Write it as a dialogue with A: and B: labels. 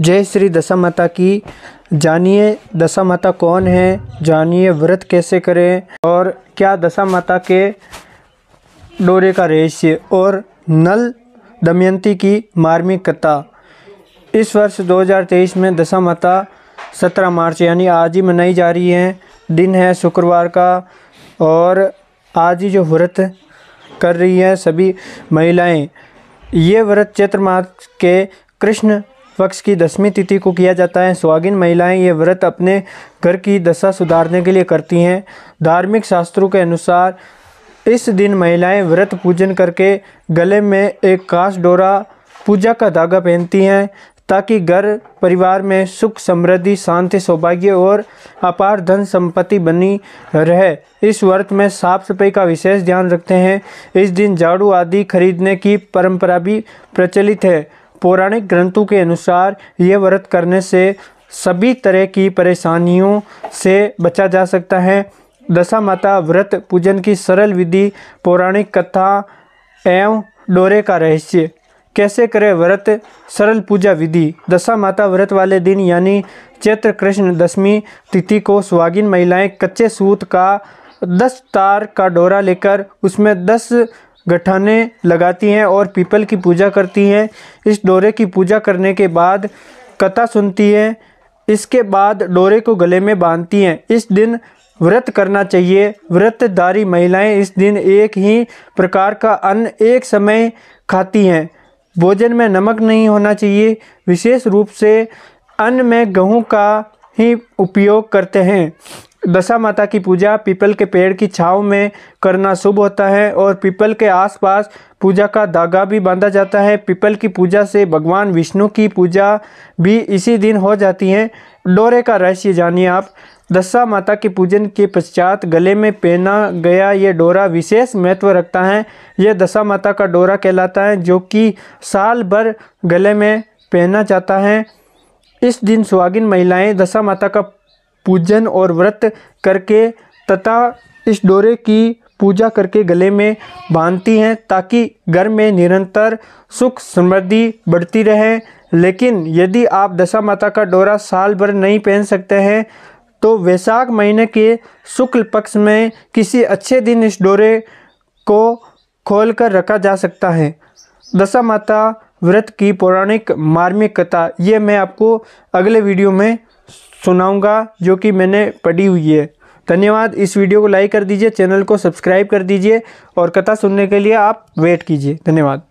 A: जय श्री दशा माता की जानिए दशा माता कौन है जानिए व्रत कैसे करें और क्या दशा माता के डोरे का रहस्य और नल दमयंती की मार्मिक कथा इस वर्ष 2023 में दशा माता 17 मार्च यानी आज ही मनाई जा रही है दिन है शुक्रवार का और आज ही जो व्रत कर रही हैं सभी महिलाएं ये व्रत चैत्र मास के कृष्ण पक्ष की दसवीं तिथि को किया जाता है सुहागिन महिलाएं ये व्रत अपने घर की दशा सुधारने के लिए करती हैं धार्मिक शास्त्रों के अनुसार इस दिन महिलाएं व्रत पूजन करके गले में एक काश डोरा पूजा का धागा पहनती हैं ताकि घर परिवार में सुख समृद्धि शांति सौभाग्य और अपार धन संपत्ति बनी रहे इस व्रत में साफ सफाई का विशेष ध्यान रखते हैं इस दिन झाड़ू आदि खरीदने की परंपरा भी प्रचलित है पौराणिक ग्रंथों के अनुसार ये व्रत करने से सभी तरह की परेशानियों से बचा जा सकता है दशा माता व्रत पूजन की सरल विधि पौराणिक कथा एवं डोरे का रहस्य कैसे करें व्रत सरल पूजा विधि दशा माता व्रत वाले दिन यानी चैत्र कृष्ण दशमी तिथि को सुहागिन महिलाएं कच्चे सूत का दस तार का डोरा लेकर उसमें दस गठाने लगाती हैं और पीपल की पूजा करती हैं इस डोरे की पूजा करने के बाद कथा सुनती हैं इसके बाद डोरे को गले में बांधती हैं इस दिन व्रत करना चाहिए व्रतधारी महिलाएं इस दिन एक ही प्रकार का अन्न एक समय खाती हैं भोजन में नमक नहीं होना चाहिए विशेष रूप से अन्न में गेहूँ का ही उपयोग करते हैं दशा माता की पूजा पीपल के पेड़ की छाव में करना शुभ होता है और पीपल के आसपास पूजा का धागा भी बांधा जाता है पीपल की पूजा से भगवान विष्णु की पूजा भी इसी दिन हो जाती है डोरे का रहस्य जानिए आप दशा माता के पूजन के पश्चात गले में पहना गया ये डोरा विशेष महत्व रखता है यह दशा माता का डोरा कहलाता है जो कि साल भर गले में पहना जाता है इस दिन सुहागिन महिलाएं दशा माता का पूजन और व्रत करके तथा इस डोरे की पूजा करके गले में बांधती हैं ताकि घर में निरंतर सुख समृद्धि बढ़ती रहे लेकिन यदि आप दशा माता का डोरा साल भर नहीं पहन सकते हैं तो वैशाख महीने के शुक्ल पक्ष में किसी अच्छे दिन इस डोरे को खोल कर रखा जा सकता है दशा माता व्रत की पौराणिक मार्मिक कथा ये मैं आपको अगले वीडियो में सुनाऊंगा जो कि मैंने पढ़ी हुई है धन्यवाद इस वीडियो को लाइक कर दीजिए चैनल को सब्सक्राइब कर दीजिए और कथा सुनने के लिए आप वेट कीजिए धन्यवाद